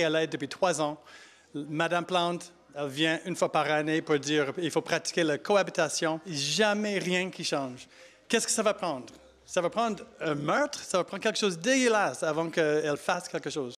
Elle à l'aide depuis trois ans. Madame Plante elle vient une fois par année pour dire il faut pratiquer la cohabitation. Jamais rien qui change. Qu'est-ce que ça va prendre? Ça va prendre un meurtre, ça va prendre quelque chose de dégueulasse avant qu'elle fasse quelque chose.